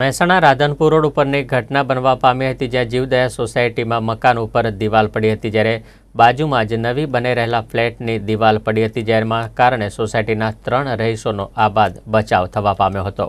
Mehsana Radhanpur road ઉપરની ઘટના બનવા પામી હતી જ્યાં જીવદયા સોસાયટીમાં મકાન ઉપર દિવાલ પડી હતી જ્યારે બાજુમાં જ નવી બની રહેલા ફ્લેટની દિવાલ પડી હતી જેના કારણે સોસાયટીના ત્રણ રહીશોનો આબાદ બચાવ થવા પામ્યો હતો